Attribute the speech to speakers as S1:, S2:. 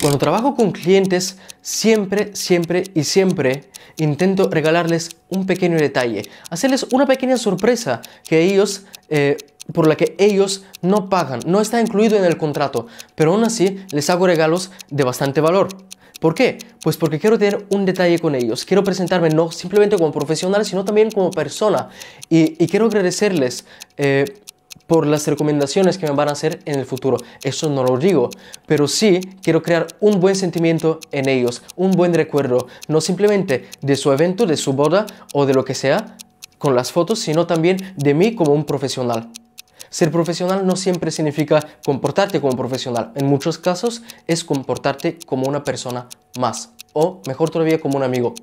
S1: Cuando trabajo con clientes, siempre, siempre y siempre intento regalarles un pequeño detalle, hacerles una pequeña sorpresa que ellos, eh, por la que ellos no pagan, no está incluido en el contrato, pero aún así les hago regalos de bastante valor. ¿Por qué? Pues porque quiero tener un detalle con ellos. Quiero presentarme no simplemente como profesional, sino también como persona. Y, quiero agradecerles eh, por las recomendaciones que me van a hacer en el futuro. Eso no lo digo, pero sí quiero crear un buen sentimiento en ellos, un buen recuerdo, no simplemente de su evento, de su boda o de lo que sea con las fotos, sino también de mí como un profesional. Ser profesional no siempre significa comportarte como profesional, en muchos casos es comportarte como una persona más, o mejor
S2: todavía como un amigo.